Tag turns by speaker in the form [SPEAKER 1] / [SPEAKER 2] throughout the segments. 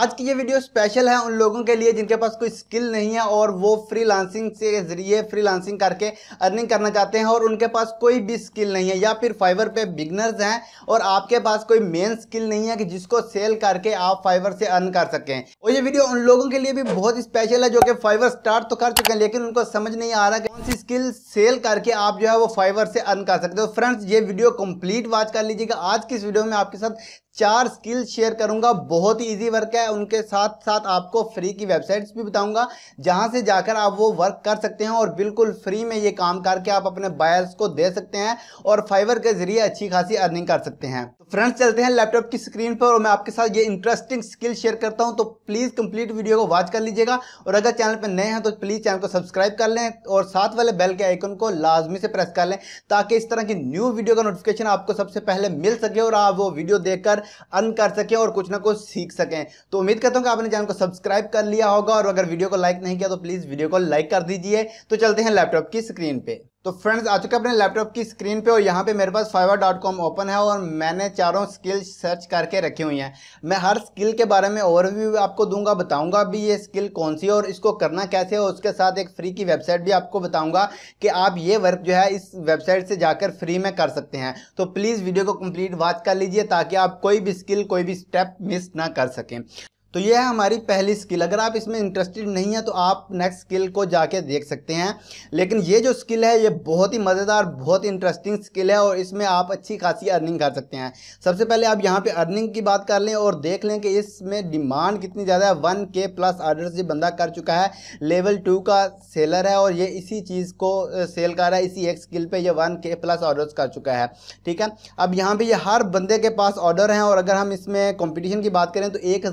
[SPEAKER 1] आज की ये वीडियो स्पेशल है उन लोगों के लिए जिनके पास कोई स्किल नहीं है और वो फ्रीलांसिंग के ज़रिए फ्रीलांसिंग करके अर्निंग करना चाहते हैं और उनके पास कोई भी स्किल नहीं है या फिर फाइवर पे बिगनर्स हैं और आपके पास कोई मेन स्किल नहीं है कि जिसको सेल करके आप फाइवर से अर्न कर सकें और ये वीडियो उन लोगों के लिए भी बहुत स्पेशल है जो कि फाइवर स्टार्ट तो कर चुके हैं लेकिन उनको समझ नहीं आ रहा कि कौन सी स्किल सेल करके आप जो है वो फाइवर से अर्न कर सकते हो तो फ्रेंड्स ये वीडियो कम्प्लीट वॉच कर लीजिएगा आज की इस वीडियो में आपके साथ चार स्किल शेयर करूंगा बहुत ही इजी वर्क है उनके साथ साथ आपको फ्री की वेबसाइट्स भी बताऊंगा जहां से जाकर आप वो वर्क कर सकते हैं और बिल्कुल फ्री में ये काम करके आप अपने बायर्स को दे सकते हैं और फाइवर के जरिए अच्छी खासी अर्निंग कर सकते हैं फ्रेंड्स चलते हैं लैपटॉप की स्क्रीन पर और मैं आपके साथ ये इंटरेस्टिंग स्किल शेयर करता हूं तो प्लीज़ कंप्लीट वीडियो को वॉच कर लीजिएगा और अगर चैनल पर नए हैं तो प्लीज़ चैनल को सब्सक्राइब कर लें और साथ वाले बेल के आइकन को लाजमी से प्रेस कर लें ताकि इस तरह की न्यू वीडियो का नोटिफिकेशन आपको सबसे पहले मिल सके और आप वो वीडियो देखकर अर्न कर सकें और कुछ ना कुछ सीख सकें तो उम्मीद करता हूँ कि आपने चैनल को सब्सक्राइब कर लिया होगा और अगर वीडियो को लाइक नहीं किया तो प्लीज़ वीडियो को लाइक कर दीजिए तो चलते हैं लैपटॉप की स्क्रीन पर तो फ्रेंड्स आ चुके अपने लैपटॉप की स्क्रीन पे और यहाँ पे मेरे पास फाइवर डॉट कॉम ओपन है और मैंने चारों स्किल सर्च करके रखी हुई हैं मैं हर स्किल के बारे में ओवरव्यू आपको दूंगा बताऊंगा भी ये स्किल कौन सी है और इसको करना कैसे है उसके साथ एक फ्री की वेबसाइट भी आपको बताऊंगा कि आप ये वर्क जो है इस वेबसाइट से जाकर फ्री में कर सकते हैं तो प्लीज़ वीडियो को कम्प्लीट वॉच कर लीजिए ताकि आप कोई भी स्किल कोई भी स्टेप मिस ना कर सकें तो ये है हमारी पहली स्किल अगर आप इसमें इंटरेस्टेड नहीं है तो आप नेक्स्ट स्किल को जाके देख सकते हैं लेकिन ये जो स्किल है ये बहुत ही मज़ेदार बहुत ही इंटरेस्टिंग स्किल है और इसमें आप अच्छी खासी अर्निंग कर सकते हैं सबसे पहले आप यहाँ पे अर्निंग की बात कर लें और देख लें कि इसमें डिमांड कितनी ज़्यादा है वन के प्लस आर्डर्स ये बंदा कर चुका है लेवल टू का सेलर है और ये इसी चीज़ को सेल कर रहा है इसी एक स्किल पर यह वन के प्लस ऑर्डर्स कर चुका है ठीक है अब यहाँ पर ये हर बंदे के पास ऑर्डर हैं और अगर हम इसमें कॉम्पिटिशन की बात करें तो एक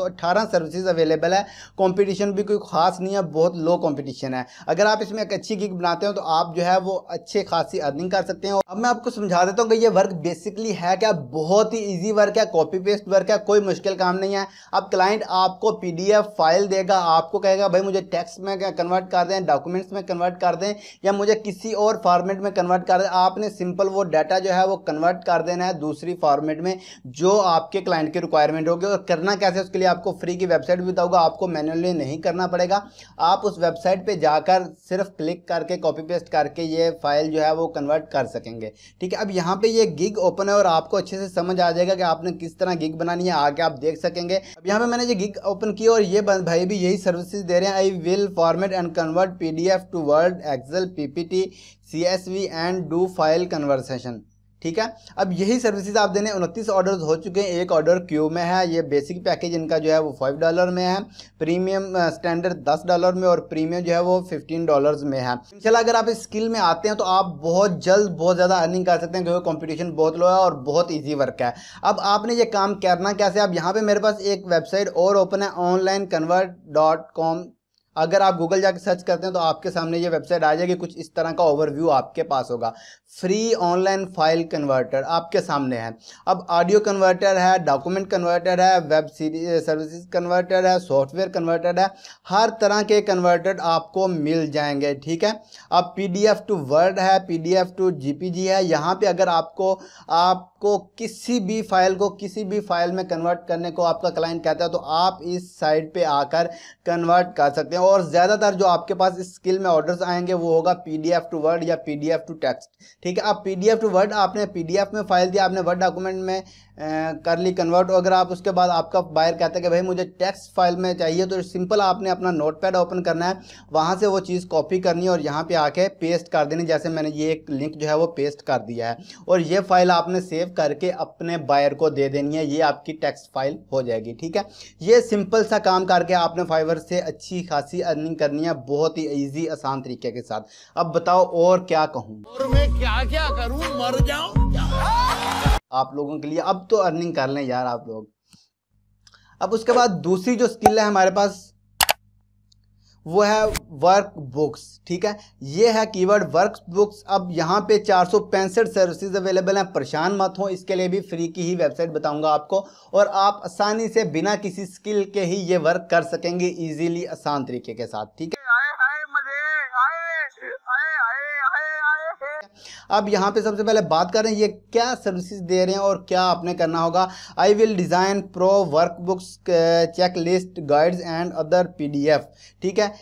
[SPEAKER 1] तो सर्विसेज अवेलेबल है कंपटीशन भी कोई खास नहीं है बहुत लो कंपटीशन है अगर आप इसमें एक अच्छी गिग बनाते हो तो आप जो है वो अच्छे खासी अर्निंग कर सकते हैं अब मैं आपको समझा देता हूँ कि ये वर्क बेसिकली है क्या बहुत ही ईजी वर्क है कॉपी पेस्ट वर्क है कोई मुश्किल काम नहीं है अब क्लाइंट आपको पी फाइल देगा आपको कहेगा भाई मुझे टेक्स्ट में कन्वर्ट कर दें डॉक्यूमेंट्स में कन्वर्ट कर दें या मुझे किसी और फॉर्मेट में कन्वर्ट कर दें आपने सिंपल वो डाटा जो है वो कन्वर्ट कर देना है दूसरी फॉर्मेट में जो आपके क्लाइंट की रिक्वायरमेंट होगी और करना कैसे उसके लिए लिए आपको फ्री की वेबसाइट भी बताऊंगा आपको मैनुअली नहीं करना पड़ेगा आप उस वेबसाइट पे जाकर सिर्फ क्लिक करके कॉपी पेस्ट करके ये फाइल जो है वो कन्वर्ट कर सकेंगे ठीक है अब यहाँ पे ये गिग ओपन है और आपको अच्छे से समझ आ जाएगा कि आपने किस तरह गिग बनानी है आगे आप देख सकेंगे अब यहाँ पे मैंने ये गिग ओपन किया और ये भाई भी यही सर्विसेज दे रहे हैं I will format and convert P to word Excel P C S V and do file conversation ठीक है अब यही सर्विसेज आप देने उनतीस ऑर्डर्स हो चुके हैं एक ऑर्डर क्यू में है ये बेसिक पैकेज इनका जो है वो फाइव डॉलर में है प्रीमियम स्टैंडर्ड दस डॉलर में और प्रीमियम जो है वो फिफ्टीन डॉलर्स में है इंशाल्लाह अगर आप इस स्किल में आते हैं तो आप बहुत जल्द बहुत ज़्यादा अर्निंग कर सकते हैं क्योंकि कॉम्पिटिशन बहुत लो है और बहुत ईजी वर्क है अब आपने ये काम करना कैसे आप यहाँ पर मेरे पास एक वेबसाइट और ओपन है ऑनलाइन कन्वर्ट डॉट कॉम अगर आप गूगल जाके सर्च करते हैं तो आपके सामने ये वेबसाइट आ जाएगी कुछ इस तरह का ओवरव्यू आपके पास होगा फ्री ऑनलाइन फाइल कन्वर्टर आपके सामने है अब ऑडियो कन्वर्टर है डॉक्यूमेंट कन्वर्टर है वेब सीरीज सर्विसेज कन्वर्टर है सॉफ्टवेयर कन्वर्टर है हर तरह के कन्वर्टर आपको मिल जाएंगे ठीक है अब पी टू वर्ड है पी टू जी है यहाँ पर अगर आपको आप आपको किसी भी फाइल को किसी भी फाइल में कन्वर्ट करने को आपका क्लाइंट कहता है तो आप इस साइड पे आकर कन्वर्ट कर सकते हैं और ज़्यादातर जो आपके पास स्किल में ऑर्डर्स आएंगे वो होगा पीडीएफ टू वर्ड या पीडीएफ टू टेक्स्ट ठीक है आप पीडीएफ टू वर्ड आपने पीडीएफ में फाइल दिया आपने वर्ड डॉक्यूमेंट में करली कन्वर्ट अगर आप उसके बाद आपका बायर कहता है कि भाई मुझे टेक्स्ट फाइल में चाहिए तो सिंपल आपने अपना नोटपैड ओपन करना है वहाँ से वो चीज़ कॉपी करनी है और यहाँ पे आके पेस्ट कर देनी जैसे मैंने ये एक लिंक जो है वो पेस्ट कर दिया है और ये फाइल आपने सेव करके अपने बायर को दे देनी है ये आपकी टेक्स्ट फाइल हो जाएगी ठीक है ये सिंपल सा काम करके आपने फाइवर से अच्छी खासी अर्निंग करनी है बहुत ही ईजी आसान तरीके के साथ अब बताओ और क्या कहूँ और मैं क्या क्या करूँ मर जाऊँ आप लोगों के लिए अब तो अर्निंग कर लें यार आप लोग अब उसके बाद दूसरी जो स्किल है हमारे पास वो है वर्क बुक्स ठीक है ये है कीवर्ड वर्क बुक्स अब यहाँ पे चार सौ पैंसठ सर्विसेज अवेलेबल हैं परेशान मत हो इसके लिए भी फ्री की ही वेबसाइट बताऊंगा आपको और आप आसानी से बिना किसी स्किल के ही ये वर्क कर सकेंगे इजीली आसान तरीके के साथ ठीक है अब यहाँ पे सबसे पहले बात करें ये क्या सर्विसेज दे रहे हैं और क्या आपने करना होगा I will design pro workbooks checklist guides and other PDF ठीक है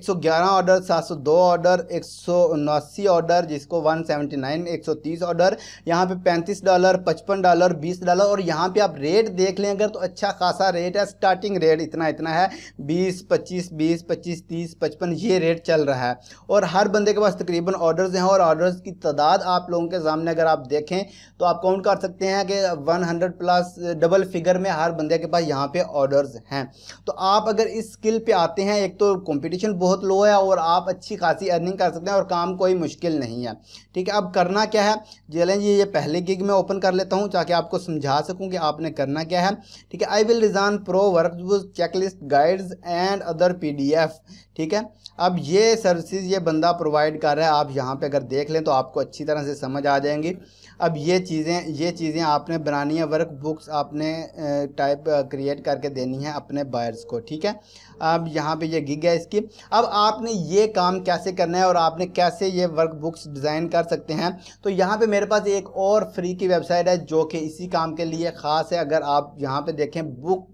[SPEAKER 1] 111 ऑर्डर 702 ऑर्डर एक ऑर्डर जिसको 179 130 ऑर्डर यहाँ पे 35 डॉलर 55 डॉलर 20 डॉलर और यहाँ पे आप रेट देख लें अगर तो अच्छा खासा रेट है स्टार्टिंग रेट इतना इतना है बीस पच्चीस बीस पच्चीस तीस पचपन ये रेट चल रहा है और हर बंदे के पास तकरीबन ऑर्डर्स हैं और ऑर्डर्स की तादाद आप लोगों के सामने अगर आप देखें तो आप काउंट कर सकते हैं कि 100 प्लस डबल फिगर में हर बंदे के पास यहाँ पे ऑर्डर्स हैं तो आप अगर इस स्किल पे आते हैं एक तो कंपटीशन बहुत लो है और आप अच्छी खासी अर्निंग कर सकते हैं और काम कोई मुश्किल नहीं है ठीक है अब करना क्या है चलें ये ये पहले गिग में ओपन कर लेता हूँ ताकि आपको समझा सकूँ कि आपने करना क्या है ठीक है I will design pro work checklist guides and other P ठीक है अब ये सर्विसेज ये बंदा प्रोवाइड कर रहा है आप यहाँ पे अगर देख लें तो आप आपको अच्छी तरह से समझ आ जाएंगी अब ये चीज़ें ये चीज़ें आपने बनानी है वर्क बुक्स आपने टाइप क्रिएट करके देनी है अपने बायर्स को ठीक है अब यहाँ पे ये गिग है इसकी अब आपने ये काम कैसे करना है और आपने कैसे ये वर्क बुक्स डिज़ाइन कर सकते हैं तो यहाँ पे मेरे पास एक और फ्री की वेबसाइट है जो कि इसी काम के लिए ख़ास है अगर आप यहाँ पर देखें बुक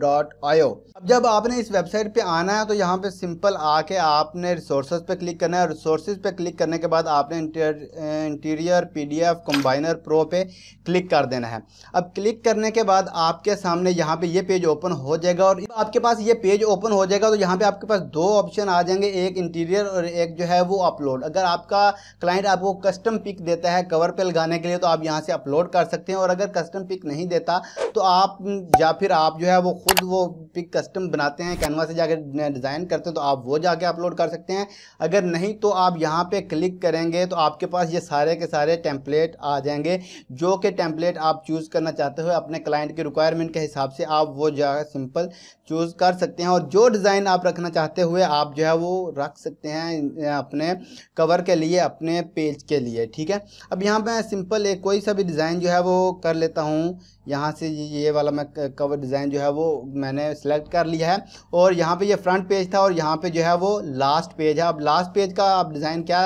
[SPEAKER 1] डॉट आयो अब जब आपने इस वेबसाइट पर आना है तो यहाँ पर सिंपल आके आपने रिसोर्स पर क्लिक करना है रिसोर्स पर क्लिक करने के बाद आपने इंटीरियर पी कंबाइनर प्रो पे क्लिक कर देना है अब क्लिक करने के बाद आपके सामने यहाँ पे ये पेज ओपन हो जाएगा और आपके पास ये पेज ओपन हो जाएगा तो यहाँ पे आपके पास दो ऑप्शन आ जाएंगे एक इंटीरियर और एक जो है वो अपलोड अगर आपका क्लाइंट आपको कस्टम पिक देता है कवर पर लगाने के लिए तो आप यहाँ से अपलोड कर सकते हैं और अगर कस्टम पिक नहीं देता तो आप या फिर आप जो है वो खुद वो पिक कस्टम बनाते हैं कैनवा से जाकर डिज़ाइन करते हैं तो आप वो जाके अपलोड कर सकते हैं अगर नहीं तो आप यहाँ पे क्लिक करेंगे तो आपके पास ये सारे के सारे टेम्पलेट टेम्पलेट आ जाएंगे जो कि टेम्पलेट आप चूज़ करना चाहते हो अपने क्लाइंट के रिक्वायरमेंट के हिसाब से आप वो जगह सिंपल चूज़ कर सकते हैं और जो डिज़ाइन आप रखना चाहते हुए आप जो है वो रख सकते हैं अपने कवर के लिए अपने पेज के लिए ठीक है अब यहाँ पर सिंपल एक कोई सा भी डिज़ाइन जो है वो कर लेता हूँ यहाँ से ये वाला मैं कवर डिज़ाइन जो है वो मैंने सेलेक्ट कर लिया है और यहाँ पे ये फ्रंट पेज था और यहाँ पे जो है वो लास्ट पेज है अब लास्ट पेज का आप डिज़ाइन क्या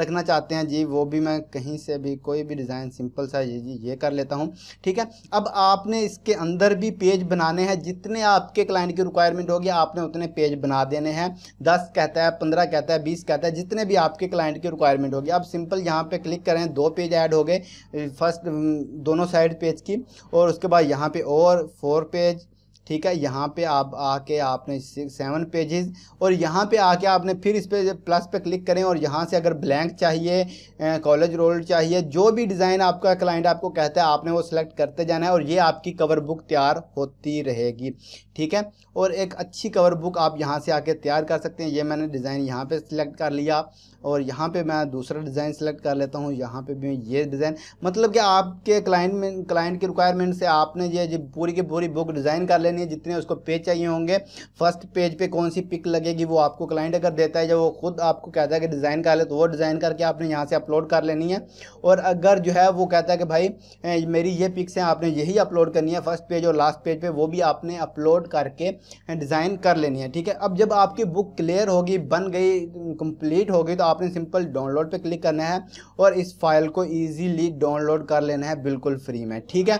[SPEAKER 1] रखना चाहते हैं जी वो भी मैं कहीं से भी कोई भी डिज़ाइन सिंपल सा ये जी ये कर लेता हूँ ठीक है अब आपने इसके अंदर भी पेज बनाने हैं जितने आपके क्लाइंट की रिक्वायरमेंट होगी आपने उतने पेज बना देने हैं दस कहता है पंद्रह कहता है बीस कहता है जितने भी आपके क्लाइंट की रिक्वायरमेंट होगी अब सिंपल यहाँ पर क्लिक करें दो पेज ऐड हो गए फर्स्ट दोनों साइड पेज की और उसके बाद यहाँ पर और फोर पेज ठीक है यहाँ पे आप आके आपने सेवन पेजेस और यहाँ पे आके आपने फिर इस पर प्लस पे क्लिक करें और यहाँ से अगर ब्लैंक चाहिए कॉलेज रोल चाहिए जो भी डिज़ाइन आपका क्लाइंट आपको कहता है आपने वो सिलेक्ट करते जाना है और ये आपकी कवर बुक तैयार होती रहेगी ठीक है और एक अच्छी कवर बुक आप यहाँ से आके तैयार कर सकते हैं ये मैंने डिज़ाइन यहाँ पर सिलेक्ट कर लिया और यहाँ पर मैं दूसरा डिज़ाइन सेलेक्ट कर लेता हूँ यहाँ पर भी ये डिज़ाइन मतलब कि आपके क्लाइंट में क्लाइंट की रिक्वायरमेंट से आपने ये पूरी की पूरी बुक डिज़ाइन कर लेनी करनी है जितने उसको पेज चाहिए होंगे फर्स्ट पेज पे कौन सी पिक लगेगी वो आपको क्लाइंट अगर देता है जब वो खुद आपको कहता है कि डिज़ाइन कर ले तो वो डिज़ाइन करके आपने यहाँ से अपलोड कर लेनी है और अगर जो है वो कहता है कि भाई मेरी ये पिक्स हैं आपने यही अपलोड करनी है फर्स्ट पेज और लास्ट पेज पर वो भी आपने अपलोड करके डिज़ाइन कर लेनी है ठीक है अब जब आपकी बुक क्लियर होगी बन गई कंप्लीट होगी तो आपने सिंपल डाउनलोड पर क्लिक करना है और इस फाइल को ईजीली डाउनलोड कर लेना है बिल्कुल फ्री में ठीक है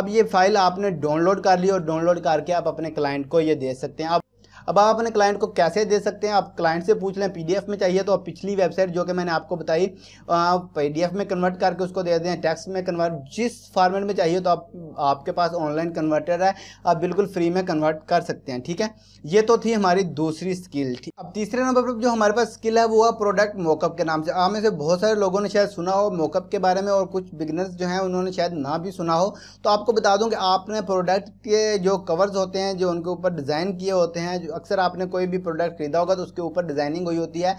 [SPEAKER 1] अब ये फाइल आपने डाउनलोड कर ली और डाउनलोड कर करके आप अपने क्लाइंट को ये दे सकते हैं आप अब आप अपने क्लाइंट को कैसे दे सकते हैं आप क्लाइंट से पूछ लें पीडीएफ में चाहिए तो आप पिछली वेबसाइट जो कि मैंने आपको बताई आप पीडीएफ में कन्वर्ट करके उसको दे दें टेक्स्ट में कन्वर्ट जिस फॉर्मेट में चाहिए तो आप आपके पास ऑनलाइन कन्वर्टर है आप बिल्कुल फ्री में कन्वर्ट कर सकते हैं ठीक है ये तो थी हमारी दूसरी स्किल अब तीसरे नंबर पर जो हमारे पास स्किल है वो है प्रोडक्ट मोकअप के नाम से आप में से बहुत सारे लोगों ने शायद सुना हो मोकअप के बारे में और कुछ बिगनर्स जो हैं उन्होंने शायद ना भी सुना हो तो आपको बता दूँ कि आपने प्रोडक्ट के जो कवर्स होते हैं जो उनके ऊपर डिज़ाइन किए होते हैं अक्सर आपने कोई भी प्रोडक्ट खरीदा होगा तो उसके ऊपर डिज़ाइनिंग हुई होती है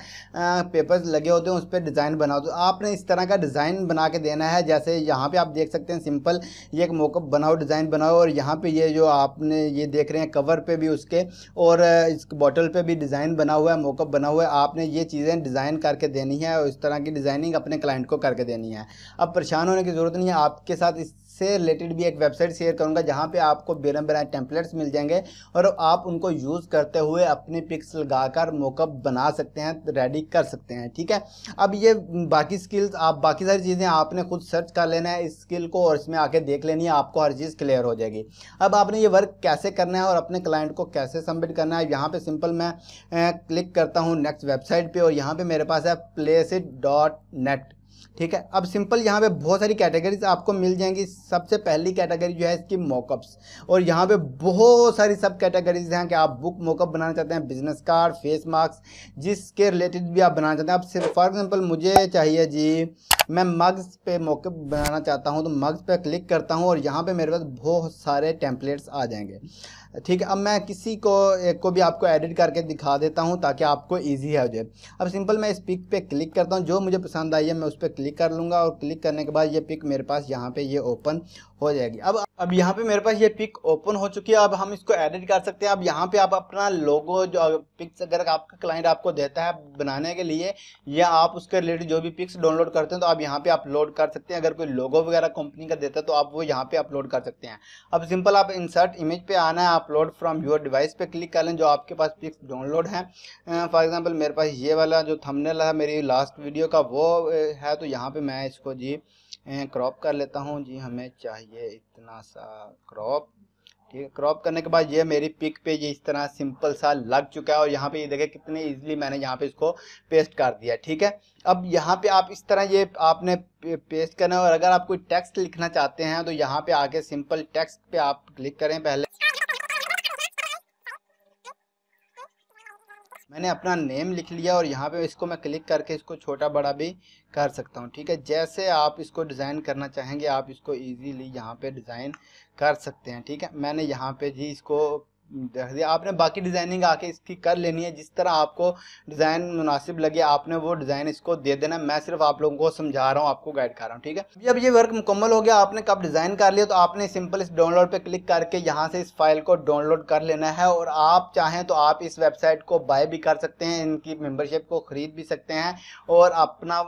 [SPEAKER 1] पेपर्स लगे होते हैं उस पर डिज़ाइन बनाओ तो आपने इस तरह का डिज़ाइन बना के देना है जैसे यहाँ पर आप देख सकते हैं सिंपल ये एक मोकअप बनाओ डिज़ाइन बनाओ और यहाँ पर ये जो आपने ये देख रहे हैं कवर पर भी उसके और इस बॉटल पर भी डिज़ाइन बना हुआ है मोकअप बना हुआ है आपने ये चीज़ें डिज़ाइन करके देनी है और इस तरह की डिज़ाइनिंग अपने क्लाइंट को करके देनी है अब परेशान होने की ज़रूरत नहीं है आपके साथ इस से रिलेटेड भी एक वेबसाइट शेयर करूँगा जहाँ पे आपको बेरम बेरा टेम्पलेट्स मिल जाएंगे और आप उनको यूज़ करते हुए अपने पिक्स लगाकर मोकअप बना सकते हैं रेडी कर सकते हैं ठीक है अब ये बाकी स्किल्स आप बाकी सारी चीज़ें आपने खुद सर्च कर लेना है इस स्किल को और इसमें आके देख लेनी है आपको हर चीज़ क्लियर हो जाएगी अब आपने ये वर्क कैसे करना है और अपने क्लाइंट को कैसे सबमिट करना है यहाँ पर सिंपल मैं क्लिक करता हूँ नेक्स्ट वेबसाइट पर और यहाँ पर मेरे पास है प्लेस डॉट नेट ठीक है अब सिंपल यहाँ पे बहुत सारी कैटेगरीज आपको मिल जाएंगी सबसे पहली कैटेगरी जो है इसकी मोकअप्स और यहाँ पे बहुत सारी सब कैटेगरीज हैं कि आप बुक मोकअप बनाना चाहते हैं बिजनेस कार्ड फेस मास्क जिसके रिलेटेड भी आप बनाना चाहते हैं अब सिर्फ फॉर एग्जाम्पल मुझे चाहिए जी मैं मग्स पे मोकअप बनाना चाहता हूँ तो मग्स पे क्लिक करता हूँ और यहाँ पर मेरे पास बहुत सारे टेम्पलेट्स आ जाएंगे ठीक है अब मैं किसी को एक को भी आपको एडिट करके दिखा देता हूँ ताकि आपको ईजी हो जाए अब सिंपल मैं इस पिक पे क्लिक करता हूँ जो मुझे पसंद आई है मैं उस पर क्लिक कर लूँगा और क्लिक करने के बाद ये पिक मेरे पास यहाँ पे ये ओपन हो जाएगी अब अब यहाँ पे मेरे पास ये पिक ओपन हो चुकी है अब हम इसको एडिट कर सकते हैं अब यहाँ पे आप अपना लोगो जो पिक्स अगर आपका क्लाइंट आपको देता है बनाने के लिए या आप उसके रिलेटेड जो भी पिक्स डाउनलोड करते हैं तो आप यहाँ पे अपलोड कर सकते हैं अगर कोई लोगो वगैरह कंपनी का देता है तो आप वो यहाँ पे अपलोड कर सकते हैं अब सिंपल आप इंसर्ट इमेज पे आना है अपलोड फ्रॉम योर डिवाइस पे क्लिक कर लें जो आपके पास पिक्स डाउनलोड है फॉर एग्जाम्पल मेरे पास ये वाला जो थमनेल है मेरी लास्ट वीडियो का वो है तो यहाँ पर मैं इसको जी क्रॉप कर लेता हूँ जी हमें चाहिए इतना सा क्रॉप ठीक है क्रॉप करने के बाद ये मेरी पिक पे ये इस तरह सिंपल सा लग चुका है और यहाँ पे ये देखे कितने इजीली मैंने यहाँ पे इसको पेस्ट कर दिया ठीक है अब यहाँ पे आप इस तरह ये आपने पेस्ट करना है और अगर आप कोई टेक्स्ट लिखना चाहते हैं तो यहाँ पे आके सिंपल टेक्स्ट पे आप क्लिक करें पहले मैंने अपना नेम लिख लिया और यहाँ पे इसको मैं क्लिक करके इसको छोटा बड़ा भी कर सकता हूँ ठीक है जैसे आप इसको डिज़ाइन करना चाहेंगे आप इसको इजीली यहाँ पे डिज़ाइन कर सकते हैं ठीक है मैंने यहाँ पे जी इसको रख दिया आपने बाकी डिज़ाइनिंग आके इसकी कर लेनी है जिस तरह आपको डिज़ाइन मुनासिब लगे आपने वो डिज़ाइन इसको दे देना मैं सिर्फ आप लोगों को समझा रहा हूँ आपको गाइड कर रहा हूँ ठीक है जब ये वर्क मुकम्मल हो गया आपने कब डिज़ाइन कर लिया तो आपने सिंपल इस डाउनलोड पर क्लिक करके यहाँ से इस फाइल को डाउनलोड कर लेना है और आप चाहें तो आप इस वेबसाइट को बाय भी कर सकते हैं इनकी मेम्बरशिप को ख़रीद भी सकते हैं और अपना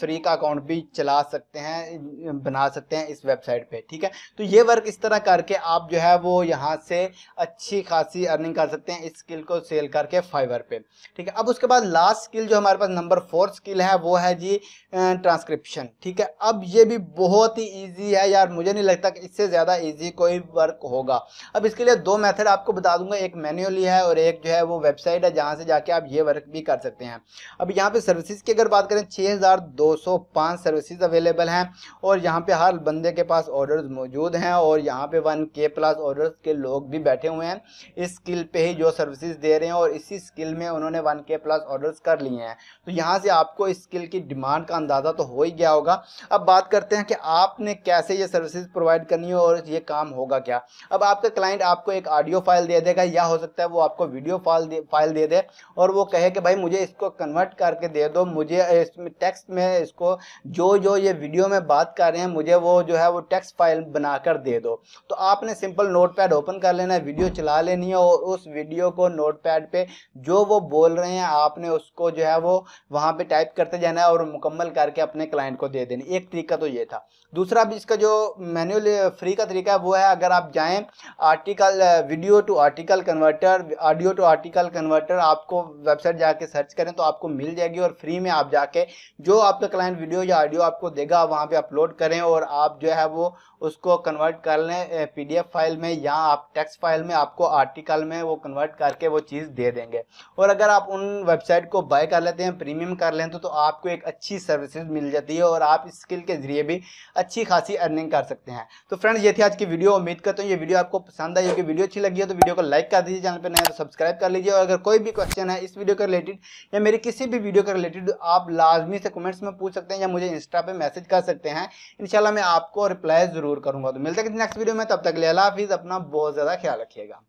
[SPEAKER 1] फ्री का अकाउंट भी चला सकते हैं बना सकते हैं इस वेबसाइट पर ठीक है तो ये वर्क इस तरह करके आप जो है वो यहाँ से अच्छी अच्छी खासी अर्निंग कर सकते हैं इस स्किल को सेल करके फाइवर पे ठीक है अब उसके बाद लास्ट स्किल जो हमारे पास नंबर फोर स्किल है वो है जी ट्रांसक्रिप्शन ठीक है अब ये भी बहुत ही ईजी है यार मुझे नहीं लगता कि इससे ज़्यादा ईजी कोई वर्क होगा अब इसके लिए दो मैथड आपको बता दूंगा एक मैन्युअली है और एक जो है वो वेबसाइट है जहाँ से जाके आप ये वर्क भी कर सकते हैं अब यहाँ पे सर्विसज की अगर बात करें छः सर्विसेज अवेलेबल हैं और यहाँ पे हर बंदे के पास ऑर्डर्स मौजूद हैं और यहाँ पे वन के प्लस ऑर्डर्स के लोग भी बैठे हुए हैं इस स्किल पे ही जो सर्विसेज दे रहे हैं और इसी स्किल में उन्होंने वन के प्लस ऑर्डर्स कर लिए हैं तो यहाँ से आपको इस स्किल की डिमांड का अंदाज़ा तो हो ही गया होगा अब बात करते हैं कि आपने कैसे ये सर्विसेज प्रोवाइड करनी हो और ये काम होगा क्या अब आपका क्लाइंट आपको एक ऑडियो फाइल दे देगा या हो सकता है वो आपको वीडियो फाइल दे फाइल दे दे और वो कहे कि भाई मुझे इसको कन्वर्ट करके दे दो मुझे इसमें टेक्स्ट में इसको जो जो ये वीडियो में बात कर रहे हैं मुझे वो जो है वो टेक्स्ट फाइल बनाकर दे दो तो आपने सिंपल नोट ओपन कर लेना है वीडियो चला लेनी है और उस वीडियो को नोटपैड पे जो वो बोल रहे हैं आपने उसको जो है वो वहाँ पे टाइप करते जाना है और मुकम्मल करके अपने क्लाइंट को दे देनी एक तरीका तो ये था दूसरा भी इसका जो मैनुअल फ्री का तरीका है वो है अगर आप जाएँ article video to article converter audio to article converter आपको वेबसाइट जाके सर्च करें तो आपको मिल जाएगी और फ्री में आप जाके जो आपका क्लाइंट वीडियो या ऑडियो आपको देगा वहाँ पर अपलोड करें और आप जो है वो उसको कन्वर्ट कर लें पी फाइल में या आप टेक्स्ट फाइल में आपको आर्टिकल में वो कन्वर्ट करके वो चीज़ दे देंगे और अगर आप उन वेबसाइट को बाय कर लेते हैं प्रीमियम कर लेते हैं तो, तो आपको एक अच्छी सर्विसेज मिल जाती है और आप स्किल के जरिए भी अच्छी खासी अर्निंग कर सकते हैं तो फ्रेंड्स ये थी आज की वीडियो उम्मीद करता हूँ ये वीडियो आपको पसंद आई क्योंकि वीडियो अच्छी लगी है तो वीडियो को लाइक कर दीजिए चैनल पर नया तो सब्सक्राइब कर लीजिए और अगर कोई भी क्वेश्चन है इस वीडियो के रिलेटेड या मेरी किसी भी वीडियो के रिलेटेड आप लाजमी से कमेंट्स में पूछ सकते हैं या मुझे इंस्टा पर मैसेज कर सकते हैं इन मैं आपको रिप्लाई ज़रूर जरूर करूंगा तो मिलते हैं नेक्स्ट वीडियो में तब तक ले हाफिज़ अपना बहुत ज़्यादा ख्याल रखिएगा